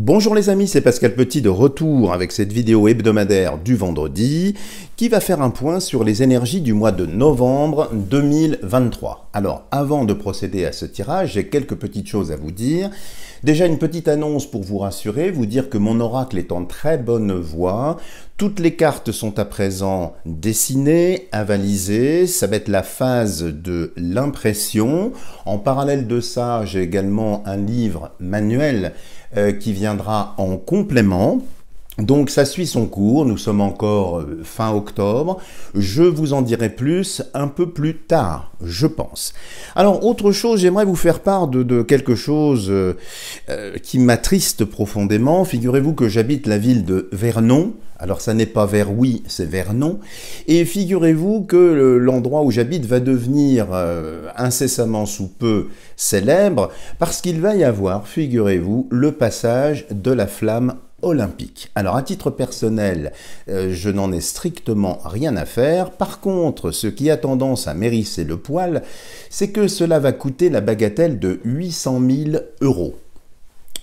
Bonjour les amis, c'est Pascal Petit de retour avec cette vidéo hebdomadaire du vendredi qui va faire un point sur les énergies du mois de novembre 2023. Alors avant de procéder à ce tirage, j'ai quelques petites choses à vous dire. Déjà une petite annonce pour vous rassurer, vous dire que mon oracle est en très bonne voie. Toutes les cartes sont à présent dessinées, avalisées, ça va être la phase de l'impression. En parallèle de ça, j'ai également un livre manuel euh, qui viendra en complément donc ça suit son cours, nous sommes encore euh, fin octobre, je vous en dirai plus un peu plus tard, je pense. Alors autre chose, j'aimerais vous faire part de, quelque chose euh, euh, qui m'attriste profondément. Figurez-vous que j'habite la ville de Vernon, alors ça n'est pas vers oui, c'est Vernon, Et figurez-vous que l'endroit où j'habite va devenir incessamment sous peu célèbre parce qu'il va y avoir, figurez-vous, le passage de la flamme olympique. Alors à titre personnel, euh, je n'en ai strictement rien à faire. Par contre, ce qui a tendance à mérisser le poil, c'est que cela va coûter la bagatelle de 800 000 euros.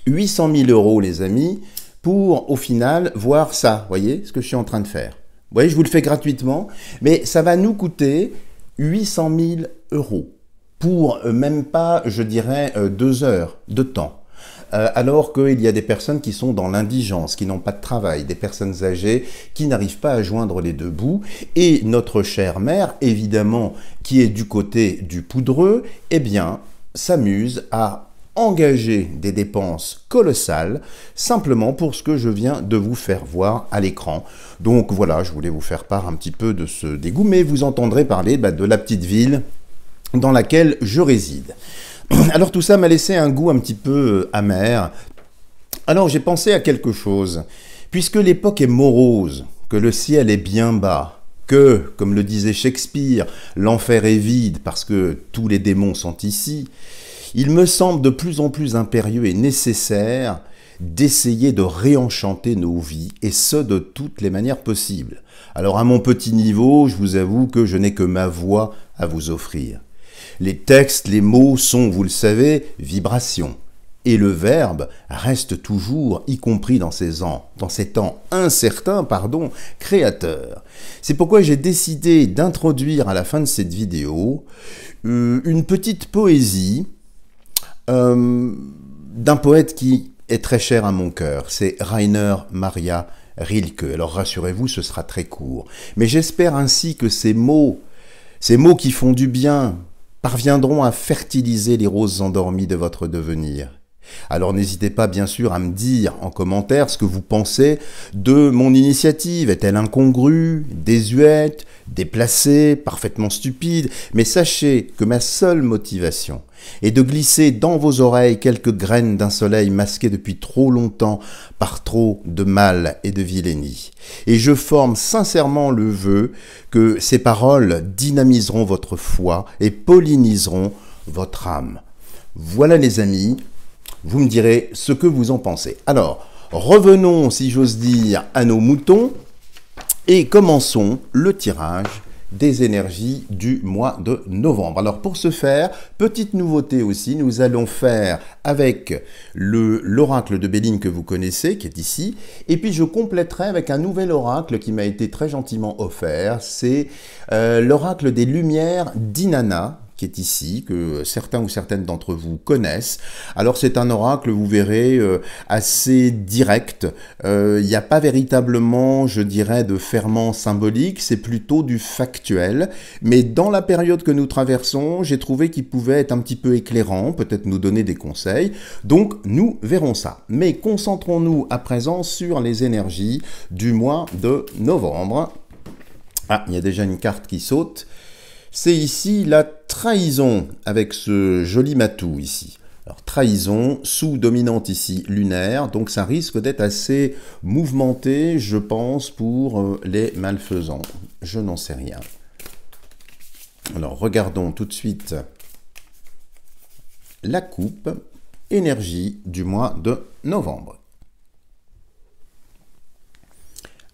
800 000 euros les amis, pour au final voir ça. Vous voyez ce que je suis en train de faire. Vous voyez, je vous le fais gratuitement, mais ça va nous coûter 800 000 euros pour euh, même pas, je dirais, euh, deux heures de temps. Euh, alors qu'il y a des personnes qui sont dans l'indigence, qui n'ont pas de travail, des personnes âgées qui n'arrivent pas à joindre les deux bouts. Et notre chère mère, évidemment, qui est du côté du poudreux, eh bien, s'amuse à engager des dépenses colossales simplement pour ce que je viens de vous faire voir à l'écran. Donc voilà, je voulais vous faire part un petit peu de ce dégoût, mais vous entendrez parler bah, de la petite ville dans laquelle je réside. Alors tout ça m'a laissé un goût un petit peu euh, amer. Alors j'ai pensé à quelque chose. Puisque l'époque est morose, que le ciel est bien bas, que, comme le disait Shakespeare, l'enfer est vide parce que tous les démons sont ici, il me semble de plus en plus impérieux et nécessaire d'essayer de réenchanter nos vies, et ce de toutes les manières possibles. Alors à mon petit niveau, je vous avoue que je n'ai que ma voix à vous offrir. Les textes, les mots sont, vous le savez, vibrations. Et le verbe reste toujours, y compris dans ces, ans, dans ces temps incertains, pardon, créateur. C'est pourquoi j'ai décidé d'introduire à la fin de cette vidéo euh, une petite poésie euh, d'un poète qui est très cher à mon cœur. C'est Rainer Maria Rilke. Alors rassurez-vous, ce sera très court. Mais j'espère ainsi que ces mots, ces mots qui font du bien, parviendront à fertiliser les roses endormies de votre devenir. Alors n'hésitez pas bien sûr à me dire en commentaire ce que vous pensez de mon initiative. Est-elle incongrue, désuète, déplacée, parfaitement stupide Mais sachez que ma seule motivation est de glisser dans vos oreilles quelques graines d'un soleil masqué depuis trop longtemps par trop de mal et de vilainie. Et je forme sincèrement le vœu que ces paroles dynamiseront votre foi et polliniseront votre âme. Voilà les amis, vous me direz ce que vous en pensez. Alors, revenons, si j'ose dire, à nos moutons et commençons le tirage des énergies du mois de novembre. Alors pour ce faire, petite nouveauté aussi, nous allons faire avec le l'oracle de Béline que vous connaissez, qui est ici, et puis je compléterai avec un nouvel oracle qui m'a été très gentiment offert, c'est euh, l'oracle des lumières d'Inanna, qui est ici, que certains ou certaines d'entre vous connaissent. Alors c'est un oracle, vous verrez, euh, assez direct. Euh, il n'y a pas véritablement, je dirais, de ferment symbolique, c'est plutôt du factuel. Mais dans la période que nous traversons, j'ai trouvé qu'il pouvait être un petit peu éclairant, peut-être nous donner des conseils. Donc nous verrons ça. Mais concentrons-nous à présent sur les énergies du mois de novembre. Ah, il y a déjà une carte qui saute c'est ici la trahison avec ce joli matou ici. Alors, trahison, sous-dominante ici lunaire, donc ça risque d'être assez mouvementé, je pense, pour euh, les malfaisants. Je n'en sais rien. Alors, regardons tout de suite la coupe énergie du mois de novembre.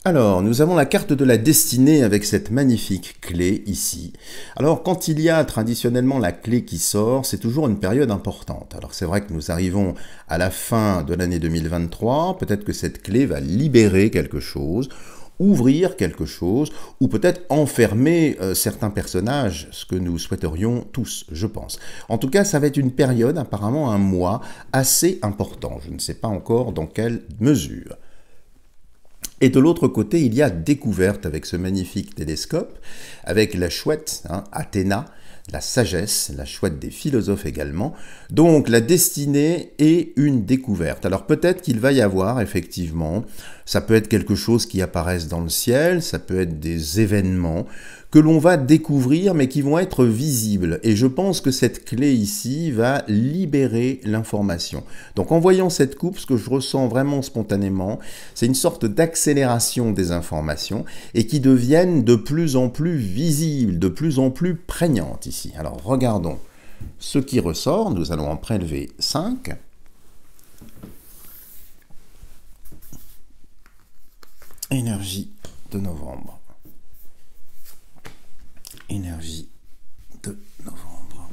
Alors, nous avons la carte de la destinée avec cette magnifique clé ici. Alors, quand il y a traditionnellement la clé qui sort, c'est toujours une période importante. Alors, c'est vrai que nous arrivons à la fin de l'année 2023, peut-être que cette clé va libérer quelque chose ouvrir quelque chose ou peut-être enfermer euh, certains personnages, ce que nous souhaiterions tous, je pense. En tout cas, ça va être une période, apparemment un mois, assez important. Je ne sais pas encore dans quelle mesure. Et de l'autre côté, il y a découverte avec ce magnifique télescope, avec la chouette, hein, Athéna, la sagesse, la chouette des philosophes également. Donc la destinée est une découverte. Alors peut-être qu'il va y avoir effectivement ça peut être quelque chose qui apparaisse dans le ciel, ça peut être des événements que l'on va découvrir mais qui vont être visibles. Et je pense que cette clé ici va libérer l'information. Donc en voyant cette coupe, ce que je ressens vraiment spontanément, c'est une sorte d'accélération des informations et qui deviennent de plus en plus visibles, de plus en plus prégnantes ici. Alors regardons. Ce qui ressort, nous allons en prélever 5. Énergie de novembre. Énergie de novembre.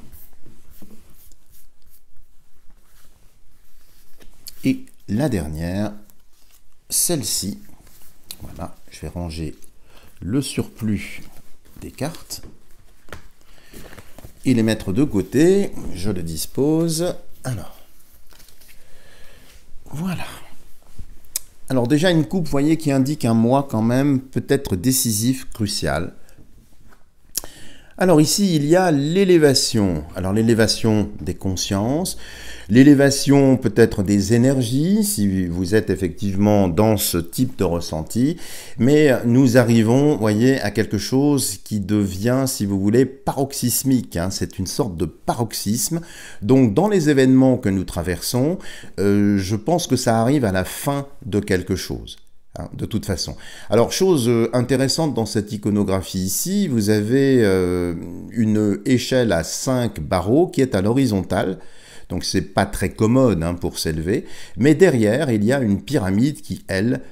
Et la dernière, celle-ci. Voilà, je vais ranger le surplus des cartes et les mettre de côté. Je le dispose. Alors, voilà. Alors déjà une coupe, voyez, qui indique un mois quand même peut-être décisif, crucial. Alors ici, il y a l'élévation. Alors l'élévation des consciences, l'élévation peut-être des énergies, si vous êtes effectivement dans ce type de ressenti, mais nous arrivons, voyez, à quelque chose qui devient, si vous voulez, paroxysmique. Hein. C'est une sorte de paroxysme. Donc dans les événements que nous traversons, euh, je pense que ça arrive à la fin de quelque chose. Hein, de toute façon. Alors, chose euh, intéressante dans cette iconographie ici, vous avez euh, une échelle à 5 barreaux qui est à l'horizontale, donc c'est pas très commode hein, pour s'élever, mais derrière, il y a une pyramide qui, elle,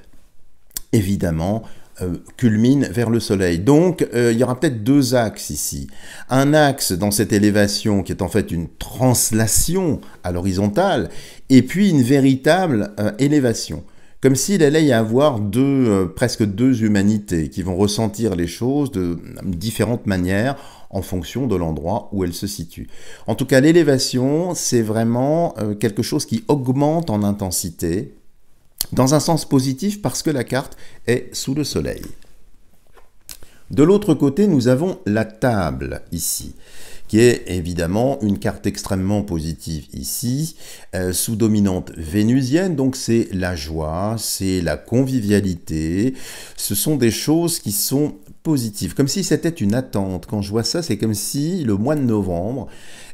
évidemment, euh, culmine vers le soleil. Donc, il y aura peut-être deux axes ici. Un axe dans cette élévation qui est en fait une translation à l'horizontale, et puis une véritable élévation comme s'il allait y avoir deux, euh, presque deux humanités qui vont ressentir les choses de différentes manières en fonction de l'endroit où elles se situent. En tout cas, l'élévation, c'est vraiment euh, quelque chose qui augmente en intensité, dans un sens positif parce que la carte est sous le soleil. De l'autre côté, nous avons la table ici qui est évidemment une carte extrêmement positive ici, euh, sous dominante vénusienne, donc c'est la joie, c'est la convivialité, ce sont des choses qui sont positives, comme si c'était une attente. Quand je vois ça, c'est comme si le mois de novembre,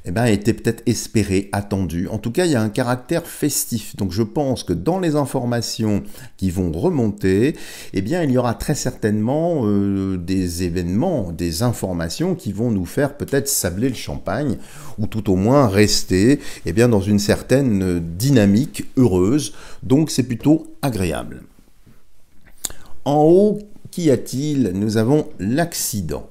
eh ben, était peut-être espéré, attendu. En tout cas, il y a un caractère festif. Donc je pense que dans les informations qui vont remonter, eh bien, il y aura très certainement euh, des événements, des informations qui vont nous faire peut-être sabler le champagne, ou tout au moins rester eh bien, dans une certaine euh, dynamique heureuse. Donc c'est plutôt agréable. En haut, qu'y a-t-il Nous avons l'accident.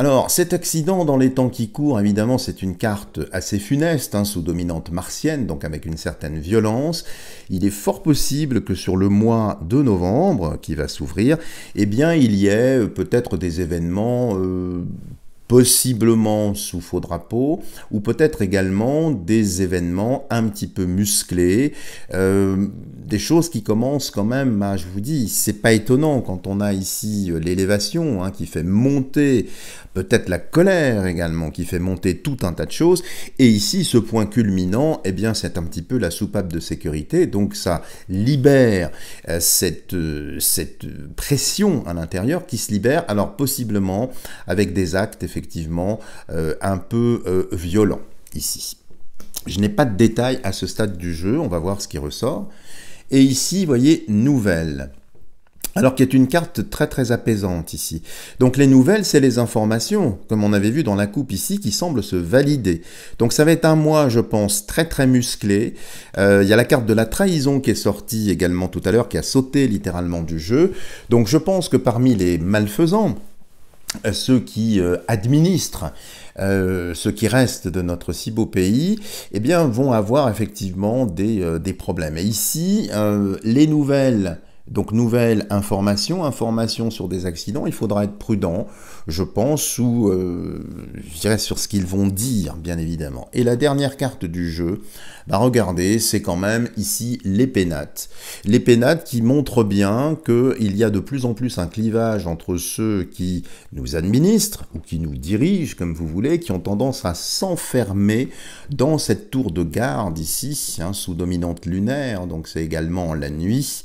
Alors, cet accident dans les temps qui courent, évidemment, c'est une carte assez funeste, hein, sous dominante martienne, donc avec une certaine violence. Il est fort possible que sur le mois de novembre, qui va s'ouvrir, eh bien, il y ait euh, peut-être des événements euh, possiblement sous faux drapeau, ou peut-être également des événements un petit peu musclés, euh, des choses qui commencent quand même à, je vous dis, c'est pas étonnant quand on a ici l'élévation hein, qui fait monter peut-être la colère également qui fait monter tout un tas de choses. Et ici, ce point culminant, eh bien, c'est un petit peu la soupape de sécurité. Donc ça libère euh, cette, euh, cette pression à l'intérieur qui se libère, alors possiblement avec des actes effectivement euh, un peu violents ici. Je n'ai pas de détails à ce stade du jeu, on va voir ce qui ressort. Et ici, vous voyez, nouvelle. Alors qui est une carte très très apaisante ici. Donc les nouvelles, c'est les informations, comme on avait vu dans la coupe ici, qui semblent se valider. Donc ça va être un mois, je pense, très très musclé. Euh, il y a la carte de la trahison qui est sortie également tout à l'heure, qui a sauté littéralement du jeu. Donc je pense que parmi les malfaisants, euh, ceux qui euh, administrent ce qui reste de notre si beau pays, eh bien, vont avoir effectivement des problèmes. Et ici, les nouvelles donc nouvelle information, information sur des accidents, il faudra être prudent, je pense, ou euh, je dirais sur ce qu'ils vont dire, bien évidemment. Et la dernière carte du jeu, bah regardez, c'est quand même ici les pénates. Les pénates qui montrent bien qu'il y a de plus en plus un clivage entre ceux qui nous administrent, ou qui nous dirigent, comme vous voulez, qui ont tendance à s'enfermer dans cette tour de garde ici, hein, sous dominante lunaire, donc c'est également la nuit.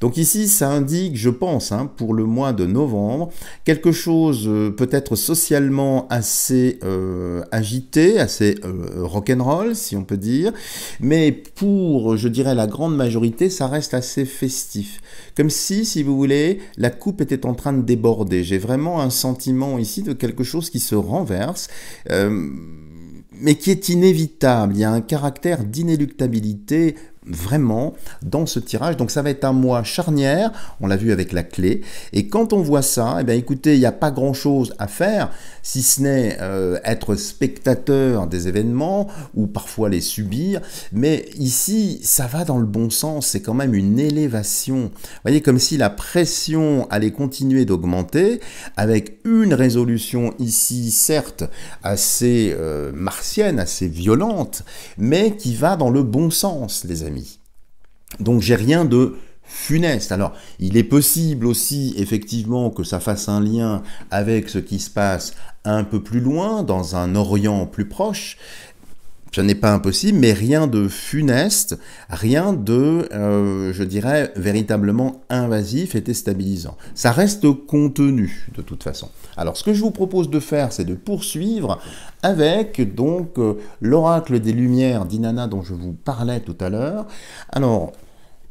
Donc ici, ça indique, je pense, hein, pour le mois de novembre, quelque chose... Euh, peut-être socialement assez euh, agité, assez euh, rock'n'roll, si on peut dire, mais pour, je dirais, la grande majorité, ça reste assez festif. Comme si, si vous voulez, la coupe était en train de déborder. J'ai vraiment un sentiment ici de quelque chose qui se renverse euh, mais qui est inévitable. Il y a un caractère d'inéluctabilité vraiment dans ce tirage. Donc ça va être un mois charnière, on l'a vu avec la clé. Et quand on voit ça, eh bien écoutez, il n'y a pas grand-chose à faire, si ce n'est euh, être spectateur des événements ou parfois les subir. Mais ici, ça va dans le bon sens, c'est quand même une élévation. Vous voyez, comme si la pression allait continuer d'augmenter avec une résolution ici, certes, assez euh, martienne, assez violente, mais qui va dans le bon sens, les amis. Donc j'ai rien de funeste. Alors, il est possible aussi, effectivement, que ça fasse un lien avec ce qui se passe un peu plus loin, dans un Orient plus proche. Ce n'est pas impossible, mais rien de funeste, rien de, euh, je dirais, véritablement invasif et déstabilisant. Ça reste contenu, de toute façon. Alors ce que je vous propose de faire, c'est de poursuivre avec donc euh, l'oracle des lumières d'Inanna dont je vous parlais tout à l'heure. Alors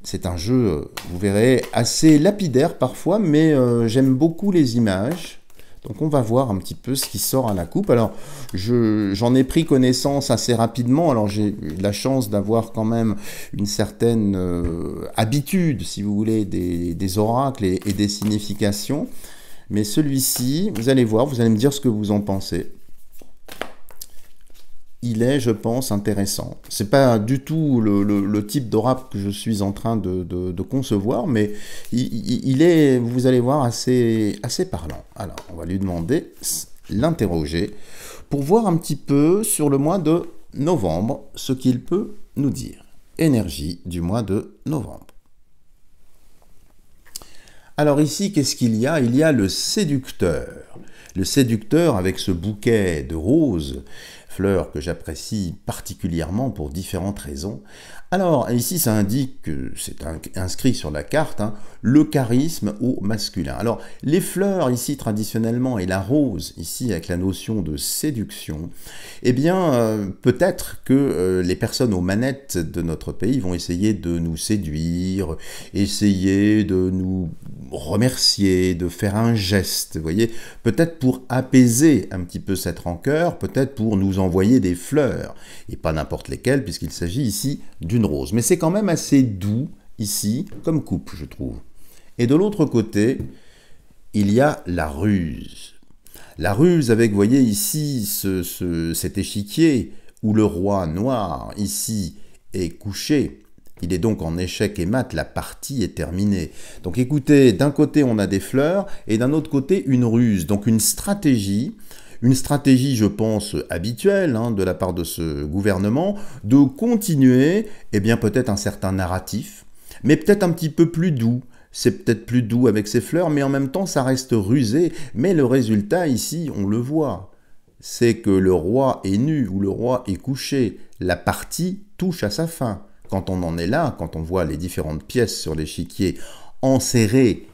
c'est un jeu, euh, vous verrez, assez lapidaire parfois, mais euh, j'aime beaucoup les images. Donc on va voir un petit peu ce qui sort à la coupe. Alors j'en ai pris connaissance assez rapidement. Alors j'ai eu la chance d'avoir quand même une certaine habitude, si vous voulez, des, oracles et, des significations. Mais celui-ci, vous allez voir, vous allez me dire ce que vous en pensez. Il est, je pense, intéressant. C'est pas du tout le, type de que je suis en train de, concevoir, mais il, il, est, vous allez voir, assez, assez parlant. Alors, on va lui demander, l'interroger, pour voir un petit peu sur le mois de novembre ce qu'il peut nous dire. Énergie du mois de novembre. Alors ici, qu'est-ce qu'il y a Il y a le séducteur. Le séducteur avec ce bouquet de roses, fleurs que j'apprécie particulièrement pour différentes raisons, alors, ici, ça indique que c'est inscrit sur la carte, hein, le charisme au masculin. Alors, les fleurs ici traditionnellement et la rose ici avec la notion de séduction, eh bien, euh, peut-être que euh, les personnes aux manettes de notre pays vont essayer de nous séduire, essayer de nous remercier, de faire un geste, vous voyez, peut-être pour apaiser un petit peu cette rancœur, peut-être pour nous envoyer des fleurs, et pas n'importe lesquelles, puisqu'il s'agit ici du rose. Mais c'est quand même assez doux ici, comme coupe, je trouve. Et de l'autre côté, il y a la ruse. La ruse avec, voyez ici, ce, ce, cet échiquier où le roi noir, ici, est couché. Il est donc en échec et mat, la partie est terminée. Donc écoutez, d'un côté on a des fleurs et d'un autre côté une ruse, donc une stratégie une stratégie, je pense, habituelle hein, de la part de ce gouvernement, de continuer, eh bien peut-être un certain narratif, mais peut-être un petit peu plus doux, c'est peut-être plus doux avec ses fleurs, mais en même temps ça reste rusé. Mais le résultat ici, on le voit, c'est que le roi est nu ou le roi est couché. La partie touche à sa fin. Quand on en est là, quand on voit les différentes pièces sur l'échiquier enserrer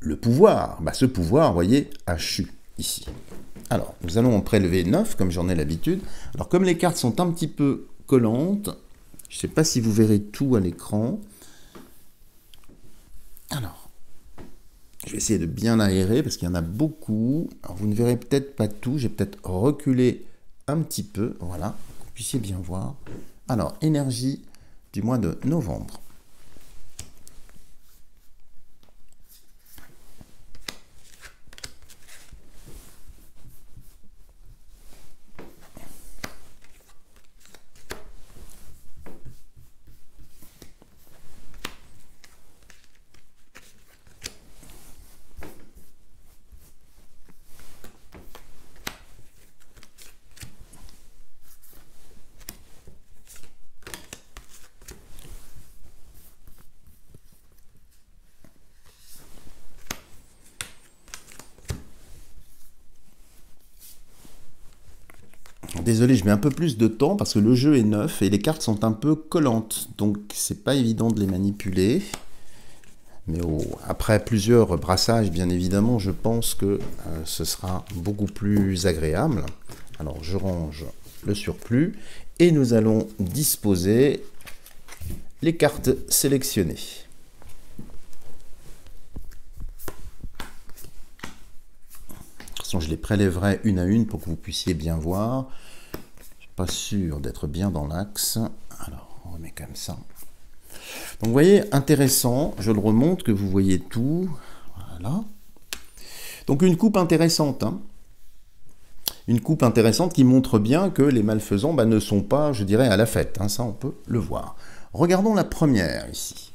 le pouvoir, bah, ce pouvoir, voyez, a chu ici. Alors, nous allons en prélever 9, comme j'en ai l'habitude. Alors, comme les cartes sont un petit peu collantes, je ne sais pas si vous verrez tout à l'écran. Alors, je vais essayer de bien aérer parce qu'il y en a beaucoup. Alors, vous ne verrez peut-être pas tout. J'ai peut-être reculé un petit peu. Voilà, que vous puissiez bien voir. Alors, énergie du mois de novembre. Désolé, je mets un peu plus de temps parce que le jeu est neuf et les cartes sont un peu collantes, donc c'est pas évident de les manipuler. Mais oh, après plusieurs brassages, bien évidemment, je pense que euh, ce sera beaucoup plus agréable. Alors je range le surplus et nous allons disposer les cartes sélectionnées. De toute façon, je les prélèverai une à une pour que vous puissiez bien voir sûr d'être bien dans l'axe. Alors, on remet comme ça. Donc, vous voyez, intéressant. Je le remonte, que vous voyez tout. Voilà. Donc, une coupe intéressante. Hein. une coupe intéressante qui montre bien que les malfaisants bah, ne sont pas, je dirais, à la fête. Hein. ça, on peut le voir. Regardons la première ici.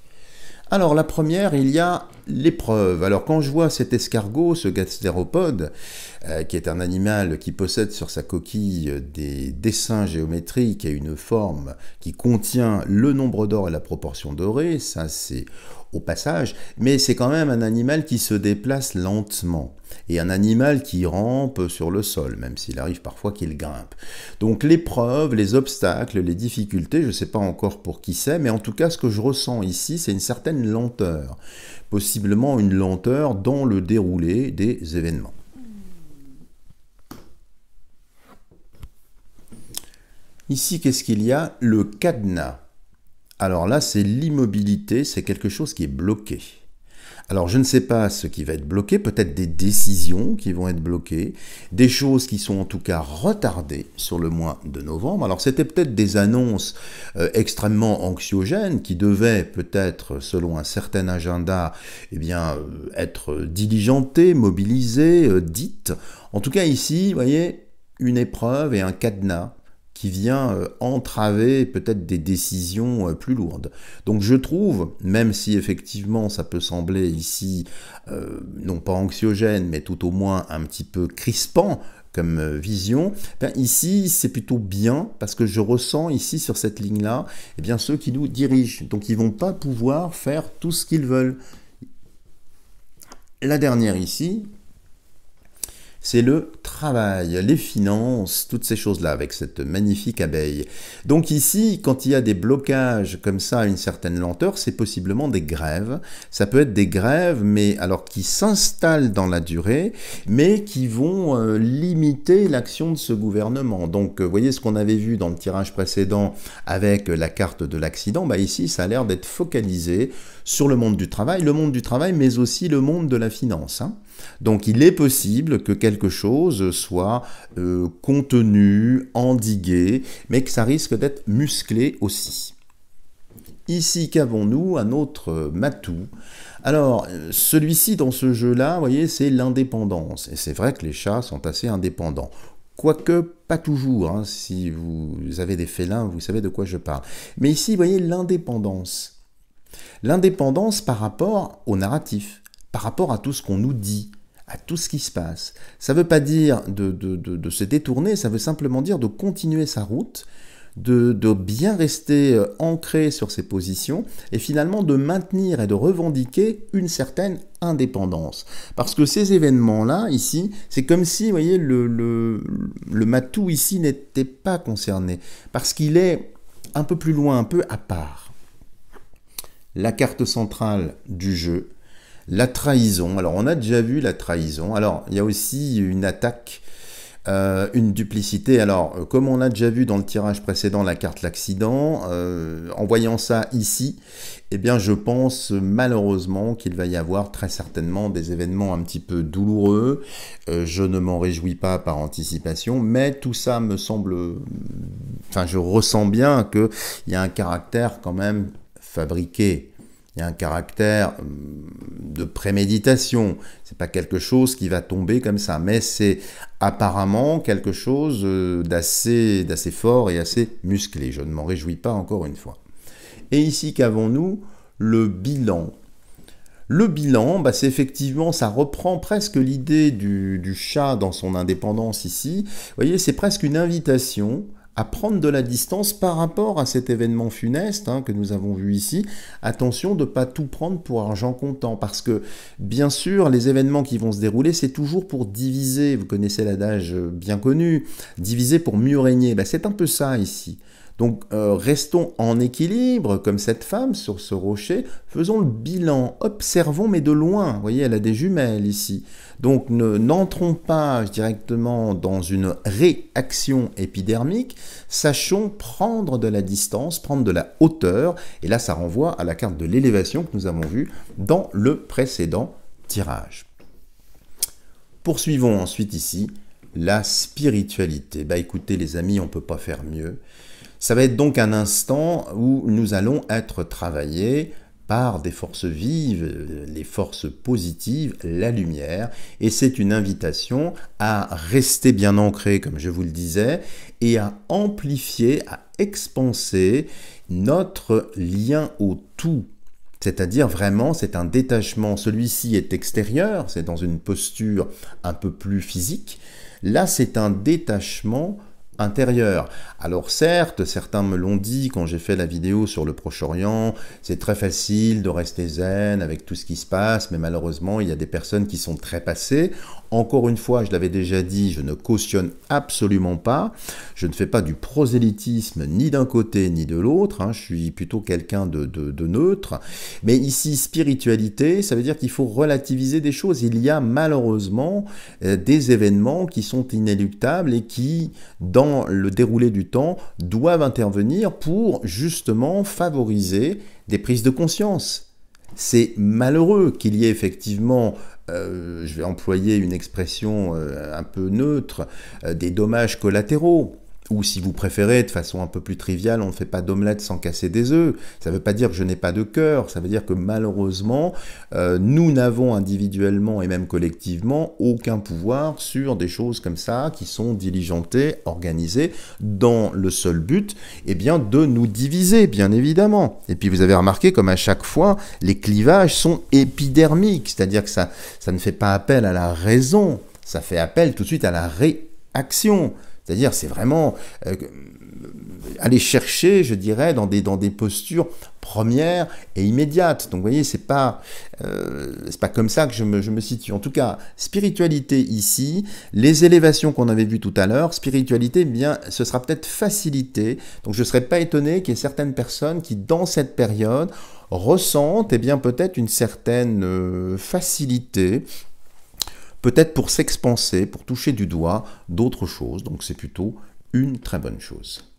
Alors, la première, il y a l'épreuve. Alors, quand je vois cet escargot, ce gastéropode, euh, qui est un animal qui possède sur sa coquille euh, des dessins géométriques et une forme qui contient le nombre d'or et la proportion dorée, ça c'est au passage, mais c'est quand même un animal qui se déplace lentement et un animal qui rampe sur le sol, même s'il arrive parfois qu'il grimpe. Donc l'épreuve, les obstacles, les difficultés, je ne sais pas encore pour qui c'est, mais en tout cas ce que je ressens ici, c'est une certaine lenteur, possiblement une lenteur dans le déroulé des événements. Ici, qu'est-ce qu'il y a Le cadenas. Alors là, c'est l'immobilité, c'est quelque chose qui est bloqué. Alors je ne sais pas ce qui va être bloqué, peut-être des décisions qui vont être bloquées, des choses qui sont en tout cas retardées sur le mois de novembre. Alors c'était peut-être des annonces euh, extrêmement anxiogènes qui devaient peut-être, selon un certain agenda, eh bien, euh, être diligentées, mobilisées, euh, dites. En tout cas ici, vous voyez, une épreuve et un cadenas qui vient euh, entraver peut-être des décisions euh, plus lourdes. Donc je trouve, même si effectivement ça peut sembler ici euh, non pas anxiogène, mais tout au moins un petit peu crispant, comme vision. Ben, ici, c'est plutôt bien parce que je ressens ici sur cette ligne-là, eh bien ceux qui nous dirigent. Donc ils vont pas pouvoir faire tout ce qu'ils veulent. La dernière ici, c'est le travail, les finances, toutes ces choses-là avec cette magnifique abeille. Donc ici, quand il y a des blocages comme ça à une certaine lenteur, c'est possiblement des grèves. Ça peut être des grèves, mais alors qui s'installent dans la durée, mais qui vont euh, limiter l'action de ce gouvernement. Donc vous euh, voyez ce qu'on avait vu dans le tirage précédent avec la carte de l'accident, bah ici ça a l'air d'être focalisé sur le monde du travail, le monde du travail, mais aussi le monde de la finance. Hein. Donc il est possible que quelque chose soit euh, contenu, endigué, mais que ça risque d'être musclé aussi. Ici, qu'avons-nous Un autre euh, matou. Alors, euh, celui-ci dans ce jeu-là, vous voyez, c'est l'indépendance. Et c'est vrai que les chats sont assez indépendants. Quoique pas toujours, hein. si vous avez des félins, vous savez de quoi je parle. Mais ici, vous voyez l'indépendance. L'indépendance par rapport au narratif par rapport à tout ce qu'on nous dit, à tout ce qui se passe. Ça ne veut pas dire de, se détourner, ça veut simplement dire de continuer sa route, de, bien rester euh, ancré sur ses positions et finalement de maintenir et de revendiquer une certaine indépendance. Parce que ces événements-là, ici, c'est comme si, vous voyez, le, le matou ici n'était pas concerné, parce qu'il est un peu plus loin, un peu à part. La carte centrale du jeu, la trahison. Alors, on a déjà vu la trahison. Alors, il y a aussi une attaque, euh, une duplicité. Alors, euh, comme on a déjà vu dans le tirage précédent la carte l'accident, euh, en voyant ça ici, eh bien, je pense malheureusement qu'il va y avoir très certainement des événements un petit peu douloureux. je ne m'en réjouis pas par anticipation, mais tout ça me semble. Enfin, je ressens bien qu'il y a un caractère quand même fabriqué il y a un caractère hum, de préméditation. C'est pas quelque chose qui va tomber comme ça, mais c'est apparemment quelque chose euh, d'assez, d'assez fort et assez musclé. Je ne m'en réjouis pas encore une fois. Et ici, qu'avons-nous Le bilan. Le bilan, bah, c'est effectivement, ça reprend presque l'idée du, du, chat dans son indépendance ici. Vous voyez, c'est presque une invitation à prendre de la distance par rapport à cet événement funeste hein, que nous avons vu ici. Attention de ne pas tout prendre pour argent comptant, parce que bien sûr, les événements qui vont se dérouler, c'est toujours pour diviser. Vous connaissez l'adage euh, bien connu, diviser pour mieux régner. Ben, c'est un peu ça ici. Donc euh, restons en équilibre comme cette femme sur ce rocher, faisons le bilan, observons mais de loin. Vous voyez, elle a des jumelles ici. Donc ne n'entrons pas directement dans une réaction épidermique, sachons prendre de la distance, prendre de la hauteur et là ça renvoie à la carte de l'élévation que nous avons vue dans le précédent tirage. Poursuivons ensuite ici la spiritualité. Bah écoutez les amis, on ne peut pas faire mieux. Ça va être donc un instant où nous allons être travaillés par des forces vives, les forces positives, la lumière, et c'est une invitation à rester bien ancré, comme je vous le disais, et à amplifier, à expanser notre lien au tout. C'est-à-dire vraiment, c'est un détachement. Celui-ci est extérieur, c'est dans une posture un peu plus physique. Là, c'est un détachement alors certes, certains me l'ont dit quand j'ai fait la vidéo sur le Proche-Orient, c'est très facile de rester zen avec tout ce qui se passe, mais malheureusement, il y a des personnes qui sont très passées. Encore une fois, je l'avais déjà dit, je ne cautionne absolument pas. Je ne fais pas du prosélytisme ni d'un côté ni de l'autre. Hein. Je suis plutôt quelqu'un de, de neutre. Mais ici, spiritualité, ça veut dire qu'il faut relativiser des choses. Il y a malheureusement euh, des événements qui sont inéluctables et qui, dans le déroulé du temps, doivent intervenir pour justement favoriser des prises de conscience. C'est malheureux qu'il y ait effectivement euh, je vais employer une expression euh, un peu neutre, euh, des dommages collatéraux. Ou si vous préférez, de façon un peu plus triviale, on ne fait pas d'omelette sans casser des œufs. Ça ne veut pas dire que je n'ai pas de cœur, ça veut dire que malheureusement, euh, nous n'avons individuellement et même collectivement aucun pouvoir sur des choses comme ça qui sont diligentées, organisées, dans le seul but eh bien, de nous diviser, bien évidemment. Et puis vous avez remarqué comme à chaque fois, les clivages sont épidermiques, c'est-à-dire que ça, ça ne fait pas appel à la raison, ça fait appel tout de suite à la réaction. C'est-à-dire, c'est vraiment euh, aller chercher, je dirais, dans des, dans des postures premières et immédiates. Donc, vous voyez, c'est pas, euh, c'est pas comme ça que je me, situe. En tout cas, spiritualité ici, les élévations qu'on avait vues tout à l'heure, spiritualité, eh bien, ce sera peut-être facilité. Donc, je ne serais pas étonné qu'il y ait certaines personnes qui, dans cette période, ressentent, et eh bien, peut-être une certaine euh, facilité peut-être pour s'expanser, pour toucher du doigt d'autres choses, donc c'est plutôt une très bonne chose.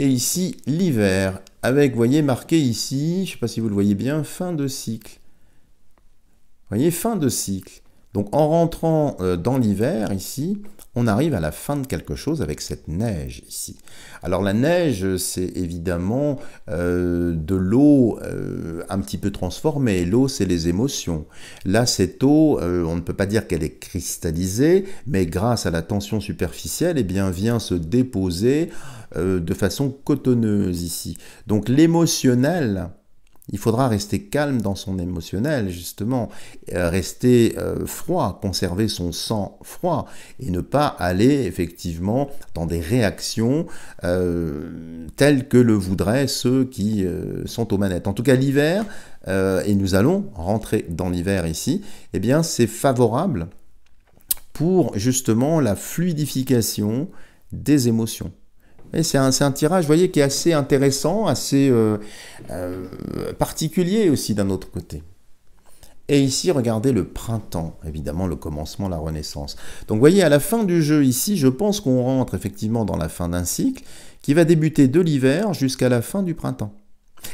Et ici, l'hiver, avec, voyez, marqué ici, je ne sais pas si vous le voyez bien, fin de cycle. voyez, fin de cycle. Donc en rentrant euh, dans l'hiver ici, on arrive à la fin de quelque chose avec cette neige ici. Alors la neige, c'est évidemment euh, de l'eau euh, un petit peu transformée. L'eau, c'est les émotions. Là, cette eau, on ne peut pas dire qu'elle est cristallisée, mais grâce à la tension superficielle, eh bien, vient se déposer de façon cotonneuse ici. Donc l'émotionnel il faudra rester calme dans son émotionnel, justement, euh, rester euh, froid, conserver son sang froid et ne pas aller effectivement dans des réactions euh, telles que le voudraient ceux qui sont aux manettes. En tout cas, l'hiver, et nous allons rentrer dans l'hiver ici, eh bien, c'est favorable pour justement la fluidification des émotions. C'est un, tirage, voyez, qui est assez intéressant, assez euh, euh, particulier aussi d'un autre côté. Et ici, regardez le printemps, évidemment, le commencement, la renaissance. Donc, vous voyez, à la fin du jeu, ici, je pense qu'on rentre effectivement dans la fin d'un cycle qui va débuter de l'hiver jusqu'à la fin du printemps.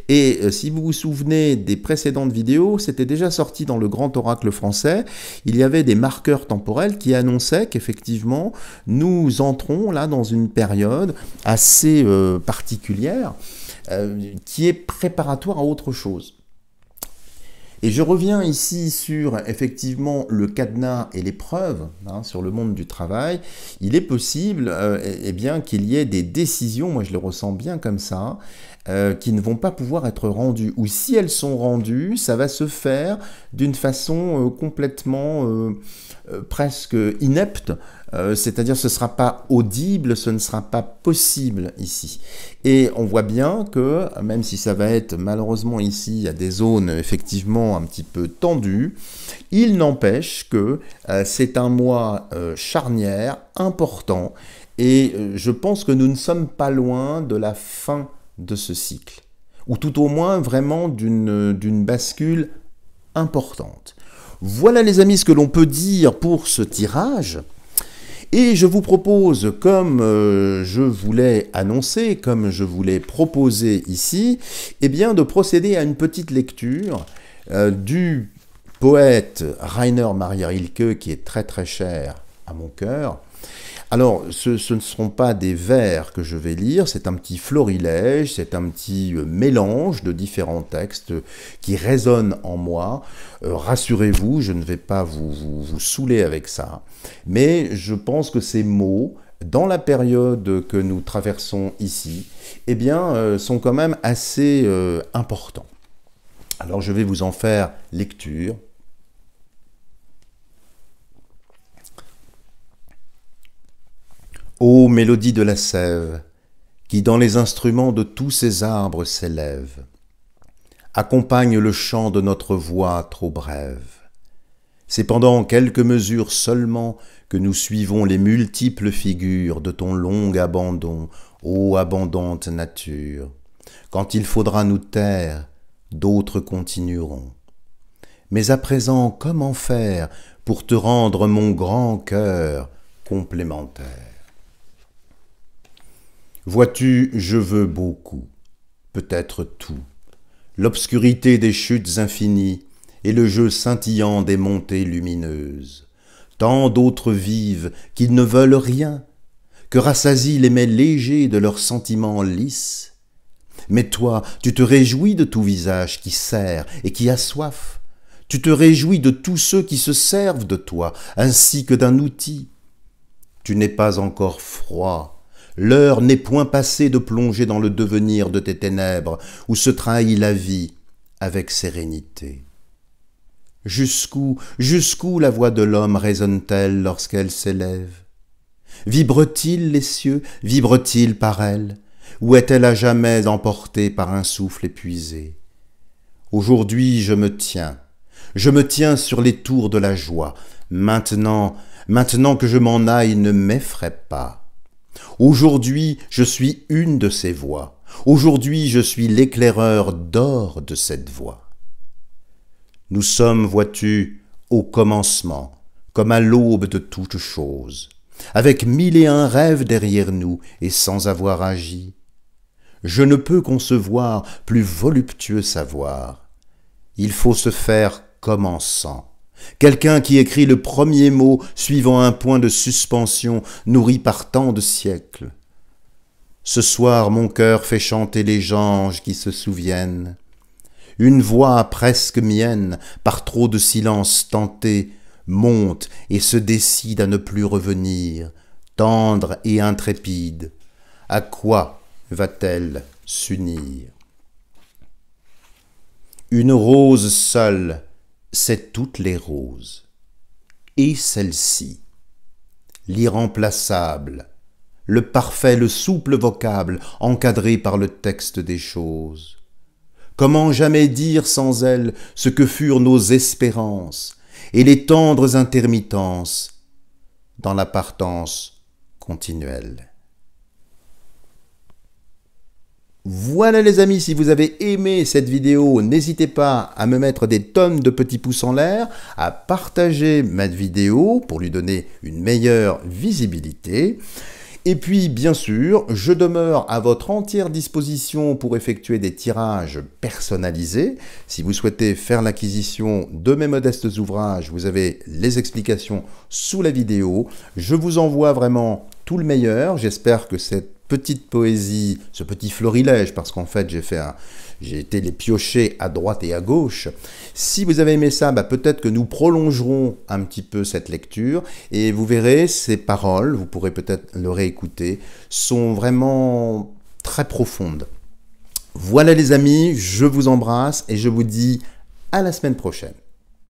Et euh, si vous vous souvenez des précédentes vidéos, c'était déjà sorti dans le grand oracle français. Il y avait des marqueurs temporels qui annonçaient qu'effectivement, nous entrons là dans une période assez euh, particulière euh, qui est préparatoire à autre chose. Et je reviens ici sur effectivement le cadenas et l'épreuve hein, sur le monde du travail. Il est possible et eh, eh bien qu'il y ait des décisions, moi je le ressens bien comme ça, euh, qui ne vont pas pouvoir être rendues. Ou si elles sont rendues, ça va se faire d'une façon euh, complètement euh, presque inepte. C'est-à-dire ce ne sera pas audible, ce ne sera pas possible ici. Et on voit bien que, même si ça va être malheureusement ici il y a des zones effectivement un petit peu tendues, il n'empêche que c'est un mois charnière, important, et je pense que nous ne sommes pas loin de la fin de ce cycle, ou tout au moins vraiment d'une bascule importante. Voilà les amis ce que l'on peut dire pour ce tirage. Et je vous propose, comme je euh, je voulais annoncer, comme je voulais proposer ici, eh bien de procéder à une petite lecture euh, du poète Rainer Maria Rilke, qui est très très cher à mon cœur, alors, ce, ne seront pas des vers que je vais lire, c'est un petit florilège, c'est un petit euh, mélange de différents textes qui résonnent en moi. Euh, rassurez-vous, je ne vais pas vous, saouler avec ça, mais je pense que ces mots, dans la période que nous traversons ici, eh bien, euh, sont quand même assez importants. Alors je vais vous en faire lecture Ô mélodie de la sève, qui dans les instruments de tous ces arbres s'élève, accompagne le chant de notre voix trop brève. C'est pendant quelques mesures seulement que nous suivons les multiples figures de ton long abandon, ô abondante nature. Quand il faudra nous taire, d'autres continueront. Mais à présent, comment faire pour te rendre mon grand cœur complémentaire Vois-tu, je veux beaucoup, peut-être tout, l'obscurité des chutes infinies et le jeu scintillant des montées lumineuses. Tant d'autres vivent qu'ils ne veulent rien, que rassasient les mets légers de leurs sentiments lisses. Mais toi, tu te réjouis de tout visage qui serre et qui a soif. Tu te réjouis de tous ceux qui se servent de toi, ainsi que d'un outil. Tu n'es pas encore froid, L'heure n'est point passée de plonger dans le devenir de tes ténèbres, où se trahit la vie avec sérénité. Jusqu'où, jusqu'où la voix de l'homme résonne-t-elle lorsqu'elle s'élève Vibre-t-il les cieux Vibre-t-il par elle Ou est-elle à jamais emportée par un souffle épuisé Aujourd'hui je me tiens, je me tiens sur les tours de la joie. Maintenant, maintenant que je m'en aille, ne m'effraie pas. Aujourd'hui, je suis une de ces voix. Aujourd'hui, je suis l'éclaireur d'or de cette voix. Nous sommes, vois-tu, au commencement, comme à l'aube de toute chose, avec mille et un rêves derrière nous et sans avoir agi. Je ne peux concevoir plus voluptueux savoir. Il faut se faire commençant. Quelqu'un qui écrit le premier mot suivant un point de suspension nourri par tant de siècles. Ce soir mon cœur fait chanter les anges qui se souviennent. Une voix presque mienne, par trop de silence tentée monte et se décide à ne plus revenir, tendre et intrépide. À quoi va-t-elle s'unir Une rose seule c'est toutes les roses. Et celle-ci, l'irremplaçable, le parfait, le souple vocable, encadré par le texte des choses. Comment jamais dire sans elle ce que furent nos espérances et les tendres intermittences dans la partance continuelle. Voilà les amis, si vous avez aimé cette vidéo, n'hésitez pas à me mettre des tonnes de petits pouces en l'air, à partager ma vidéo pour lui donner une meilleure visibilité. Et puis, bien sûr, je demeure à votre entière disposition pour effectuer des tirages personnalisés. Si vous souhaitez faire l'acquisition de mes modestes ouvrages, vous avez les explications sous la vidéo. Je vous envoie vraiment tout le meilleur. J'espère que cette petite poésie, ce petit florilège, parce qu'en fait j'ai fait j'ai été les piocher à droite et à gauche. Si vous avez aimé ça, bah peut-être que nous prolongerons un petit peu cette lecture et vous verrez ces paroles, vous pourrez peut-être le réécouter, sont vraiment très profondes. Voilà les amis, je vous embrasse et je vous dis à la semaine prochaine.